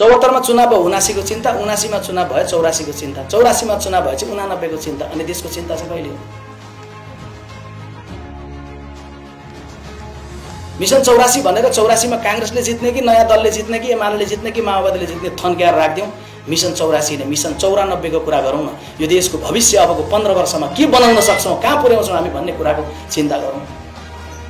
चौहत्तरमा चुनाव भयो उनासीको चिन्ता उनासीमा चुनाव भयो चौरासीको चिन्ता चौरासीमा चुनाव भएपछि उनानब्बेको चिन्ता अनि देशको चिन्ता चाहिँ कहिले हो मिसन चौरासी भनेर चौरासीमा काङ्ग्रेसले जित्ने कि नयाँ दलले जित्ने कि एमाले जित्ने कि माओवादीले जित्ने थन्क्याएर राखिदिउँ मिसन चौरासी नै मिसन चौरानब्बेको कुरा गरौँ न यो देशको भविष्य अबको पन्ध्र वर्षमा के बनाउन सक्छौँ कहाँ पुर्याउँछौँ हामी भन्ने कुराको चिन्ता गरौँ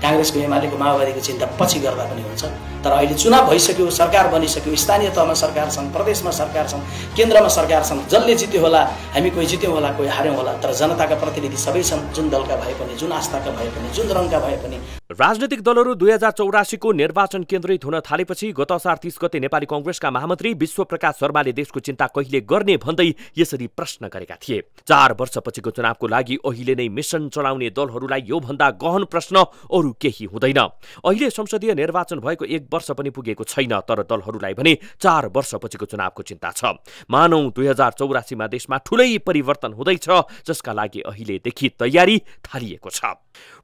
काङ्ग्रेसको एमालेको माओवादीको चिन्ता पछि गर्दा पनि हुन्छ तर अहिले चुनाव भइसक्यो सरकार बनिसक्यो स्थानीय तहमा सरकार छन् प्रदेशमा सरकार छन् केन्द्रमा सरकार छन् जसले जित्यो होला हामी कोही जित्यौँ होला कोही हार्यौँ होला तर जनताका प्रतिनिधि सबै छन् जुन दलका भए पनि जुन आस्थाका भए पनि जुन रङका भए पनि राजनैतिक दलहरू दुई हजार चौरासीको निर्वाचन केन्द्रित हुन थालेपछि गत असार तिस गते नेपाली कङ्ग्रेसका महामन्त्री विश्वप्रकाश शर्माले देशको चिन्ता कहिले गर्ने भन्दै यसरी प्रश्न गरेका थिए चार वर्षपछिको चुनावको लागि अहिले नै मिसन चलाउने दलहरूलाई योभन्दा गहन प्रश्न अरू अरू केही हुँदैन अहिले संसदीय निर्वाचन भएको एक वर्ष पनि पुगेको छैन तर दलहरूलाई भने चार वर्षपछिको चुनावको चिन्ता छ मानौ दुई हजार चौरासीमा देशमा ठुलै परिवर्तन हुँदैछ जसका लागि अहिलेदेखि तयारी थालिएको छ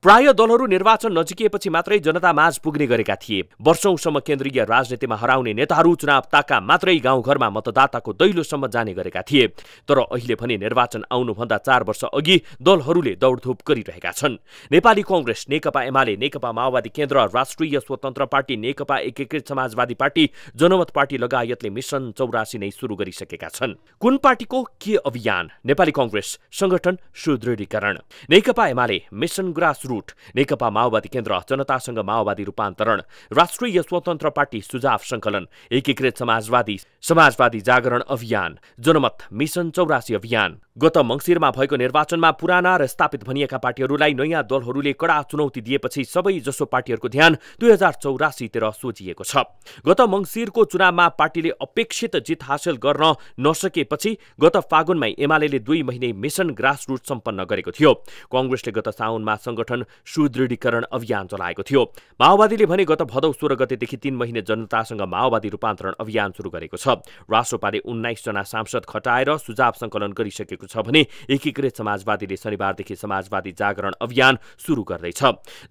प्राय दलहरू निर्वाचन नजिकिएपछि मात्रै जनता माझ पुग्ने गरेका थिए वर्षौंसम्म केन्द्रीय राजनीतिमा हराउने नेताहरू चुनाव ताका मात्रै गाउँघरमा मतदाताको दैलोसम्म जाने गरेका थिए तर अहिले भने निर्वाचन आउनुभन्दा चार वर्ष अघि दलहरूले दौडधुप गरिरहेका छन् नेपाली कङ्ग्रेस नेकपा एमाले नेकपा माओवादी केन्द्र राष्ट्रिय स्वतन्त्र party Nekapa Ekikrit Samajwadi party Janamat party लगायतले मिसन चौरासी नै सुरु गरिसकेका छन् कुन पार्टीको के अभियान नेपाली कङ्ग्रेस संगठन सुदृढीकरण नेकपा एमाले मिसन ग्रास छुट नेकपा माओवादी केन्द्र जनतासँग माओवादी रूपान्तरण राष्ट्रिय स्वतन्त्र पार्टी सुझाव संकलन एकीकृत समाजवादी समाजवादी जागरण अभियान जनमत मिसन चौरासी अभियान गत मङ्सिरमा भएको निर्वाचनमा पुराना र स्थापित भनिएका पार्टीहरूलाई नयाँ दलहरूले कडा चुनौती दिएपछि सबै जसो पार्टीहरूको ध्यान दुई हजार चौरासीतिर सोचिएको छ गत मङ्सिरको चुनावमा पार्टीले अपेक्षित जित हासिल गर्न नसकेपछि गत फागुनमै एमाले दुई महिने मिसन ग्रासरुट सम्पन्न गरेको थियो कङ्ग्रेसले गत साउनमा सङ्गठन गठन सुदृढीकरण अभियान चलाएको थियो माओवादीले भने गत भदौ सोह्र गतेदेखि तीन महिने जनतासँग माओवादी रूपान्तरण अभियान सुरु गरेको छ रासोपाले उन्नाइसजना सांसद खटाएर सुझाव संकलन गरिसकेको छ भने एकीकृत समाजवादीले शनिबारदेखि समाजवादी जागरण अभियान सुरु गर्दैछ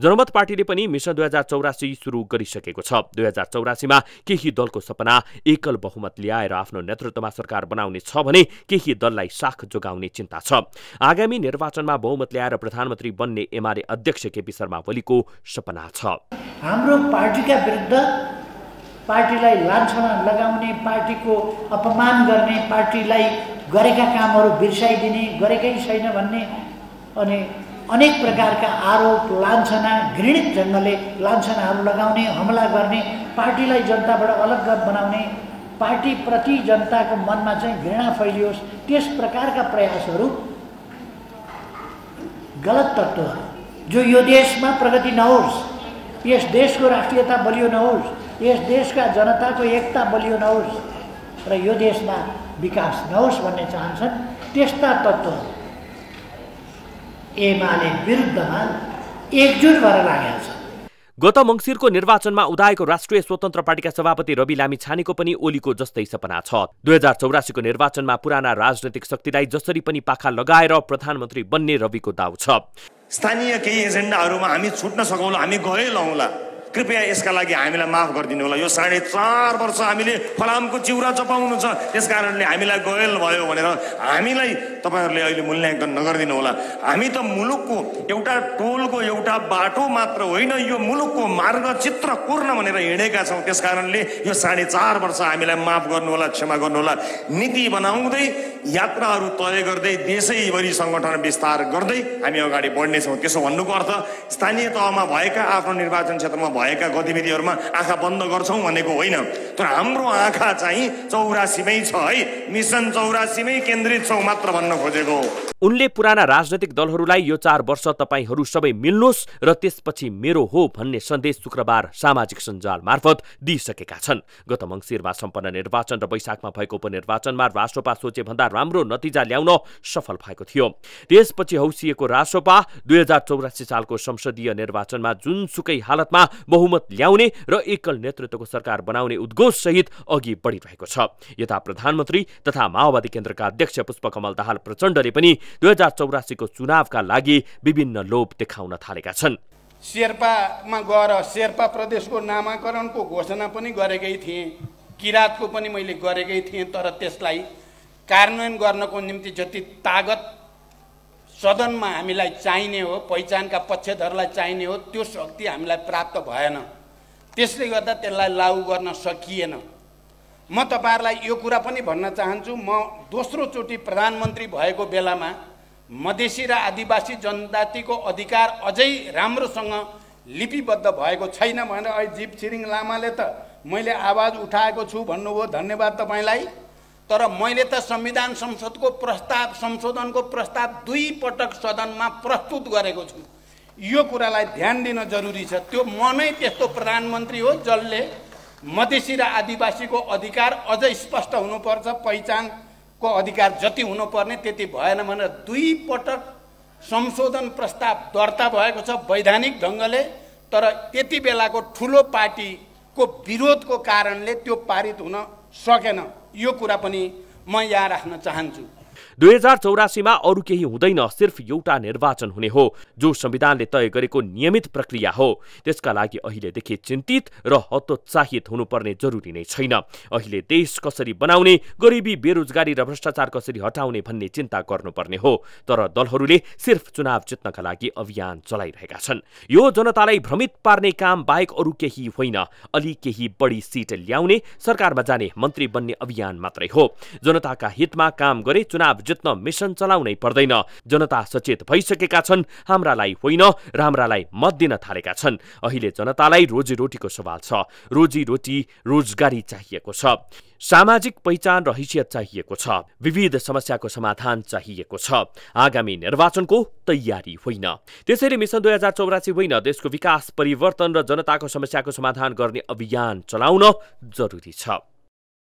जनमत पार्टीले पनि मिशन दुई हजार चौरासी सुरु गरिसकेको छ दुई हजार चौरासीमा केही दलको सपना एकल बहुमत ल्याएर आफ्नो नेतृत्वमा सरकार बनाउने छ भने केही दललाई साख जोगाउने चिन्ता छ आगामी निर्वाचनमा बहुमत ल्याएर प्रधानमन्त्री बन्ने एमाले अध्यक्ष केपी शर्मा ओलीको सपना छ हाम्रो पार्टीका विरुद्ध पार्टीलाई लान्छना लगाउने पार्टीको अपमान गर्ने पार्टीलाई गरेका कामहरू बिर्साइदिने गरेकै छैन भन्ने अनि अनेक प्रकारका आरोप लान्छना घृणित ढङ्गले लान्छनाहरू लगाउने हमला गर्ने पार्टीलाई जनताबाट अलग बनाउने पार्टीप्रति जनताको मनमा चाहिँ घृणा फैलियोस् त्यस प्रकारका प्रयासहरू गलत तत्त्वहरू जो यो देशमा प्रगति नहोस् यस देशको राष्ट्रियता बलियो नहोस् यस देशका जनताको एकता बलियो नहोस् र यो देशमा विकास नहोस् भन्ने चाहन्छन् त्यस्ता तत्त्व एमाले विरुद्धमा एकजुट भएर लागेका छ गत मङ्सिरको निर्वाचनमा उदाएको राष्ट्रिय स्वतन्त्र पार्टीका सभापति रवि लामी छानेको पनि ओलीको जस्तै सपना छ दुई हजार चौरासीको निर्वाचनमा पुराना राजनैतिक शक्तिलाई जसरी पनि पाखा लगाएर प्रधानमन्त्री बन्ने रविको दाउ छ स्थानीय केही एजेन्डाहरूमा हामी छुट्न सकौँला हामी गए लाउँला कृपया यसका लागि हामीलाई माफ गरिदिनु होला यो साढे चार वर्ष हामीले फलामको चिउरा चपाउनु छ त्यस कारणले हामीलाई गयल भयो भनेर हामीलाई तपाईँहरूले अहिले मूल्याङ्कन नगरिदिनु होला हामी त मुलुकको एउटा टोलको एउटा बाटो मात्र होइन यो मुलुकको मार्गचित्र चित्र कोर्न भनेर हिँडेका छौँ त्यस कारणले यो साढे चार वर्ष हामीलाई माफ गर्नुहोला क्षमा गर्नुहोला नीति बनाउँदै यात्राहरू तय गर्दै देशैभरि सङ्गठन विस्तार गर्दै हामी अगाडि बढ्नेछौँ त्यसो भन्नुको अर्थ स्थानीय तहमा भएका आफ्नो निर्वाचन क्षेत्रमा भएका गतिविधिहरूमा आँखा बन्द गर्छौँ भनेको होइन तर हाम्रो आँखा चाहिँ चौरासीमै छ है मिसन चौरासीमै केन्द्रित छौँ मात्र भन्न खोजेको उनले पुराना राजनैतिक दलहरूलाई यो चार वर्ष तपाईँहरू सबै मिल्नुहोस् र त्यसपछि मेरो हो भन्ने सन्देश शुक्रबार सामाजिक सञ्जाल मार्फत दिइसकेका छन् गत मङ्सिरमा सम्पन्न निर्वाचन र वैशाखमा भएको उपनिर्वाचनमा रासोपा सोचेभन्दा राम्रो नतिजा ल्याउन सफल भएको थियो त्यसपछि हौसिएको राष्ट्रपा दुई हजार चौरासी सालको संसदीय निर्वाचनमा जुनसुकै हालतमा बहुमत ल्याउने र एकल नेतृत्वको सरकार बनाउने उद्घोष सहित अघि बढिरहेको छ यता प्रधानमन्त्री तथा माओवादी केन्द्रका अध्यक्ष पुष्पकमल दाहाल प्रचण्डले पनि दुई हजार चौरासीको चुनावका लागि विभिन्न लोभ देखाउन थालेका छन् शेर्पामा गएर शेर्पा प्रदेशको नामाकरणको घोषणा पनि गरेकै थिएँ किराँतको पनि मैले गरेकै थिएँ तर त्यसलाई कार्यान्वयन गर्नको निम्ति जति तागत सदनमा हामीलाई चाहिने हो पहिचानका पक्षधरलाई चाहिने हो त्यो शक्ति हामीलाई प्राप्त भएन त्यसले गर्दा त्यसलाई लागू गर्न सकिएन म तपाईँहरूलाई यो कुरा पनि भन्न चाहन्छु म दोस्रोचोटि प्रधानमन्त्री भएको बेलामा मधेसी र आदिवासी जनजातिको अधिकार अझै राम्रोसँग लिपिबद्ध भएको छैन भनेर अहिले जीव छिरिङ लामाले त मैले आवाज उठाएको छु भन्नुभयो धन्यवाद तपाईँलाई तर मैले त संविधान संसदको प्रस्ताव संशोधनको प्रस्ताव दुई पटक सदनमा प्रस्तुत गरेको छु यो कुरालाई ध्यान दिन जरुरी छ त्यो म नै त्यस्तो प्रधानमन्त्री हो जसले मधेसी र आदिवासीको अधिकार अझ स्पष्ट हुनुपर्छ पहिचानको अधिकार जति हुनुपर्ने त्यति भएन भनेर दुई पटक संशोधन प्रस्ताव दर्ता भएको छ वैधानिक ढङ्गले तर त्यति बेलाको ठुलो पार्टीको विरोधको कारणले त्यो पारित हुन सकेन यो कुरा पनि म यहाँ राख्न चाहन्छु दुई हजार चौरासीमा अरू केही हुँदैन सिर्फ एउटा निर्वाचन हुने हो जो संविधानले तय गरेको नियमित प्रक्रिया हो त्यसका लागि अहिलेदेखि चिन्तित र हतोत्साहित हुनुपर्ने जरुरी नै छैन अहिले देश कसरी बनाउने गरिबी बेरोजगारी र भ्रष्टाचार कसरी हटाउने भन्ने चिन्ता गर्नुपर्ने हो तर दलहरूले सिर्फ चुनाव जित्नका लागि अभियान चलाइरहेका छन् यो जनतालाई भ्रमित पार्ने काम बाहेक अरू केही होइन अलि केही बढी सिट ल्याउने सरकारमा जाने मन्त्री बन्ने अभियान मात्रै हो जनताका हितमा काम गरे चुनाव जित्न मिसन चलाउनै पर्दैन जनता सचेत भइसकेका छन् हाम्रालाई होइन राम्रालाई मत दिन थालेका छन् अहिले जनतालाई रोजीरोटीको सवाल छ रोजीरोटी रोजगारी चाहिएको छ सामाजिक पहिचान र हैसियत चाहिएको छ विविध समस्याको समाधान चाहिएको छ आगामी निर्वाचनको तयारी होइन त्यसैले मिसन दुई हजार चौरासी होइन देशको विकास परिवर्तन र जनताको समस्याको समाधान गर्ने अभियान चलाउन जरुरी छ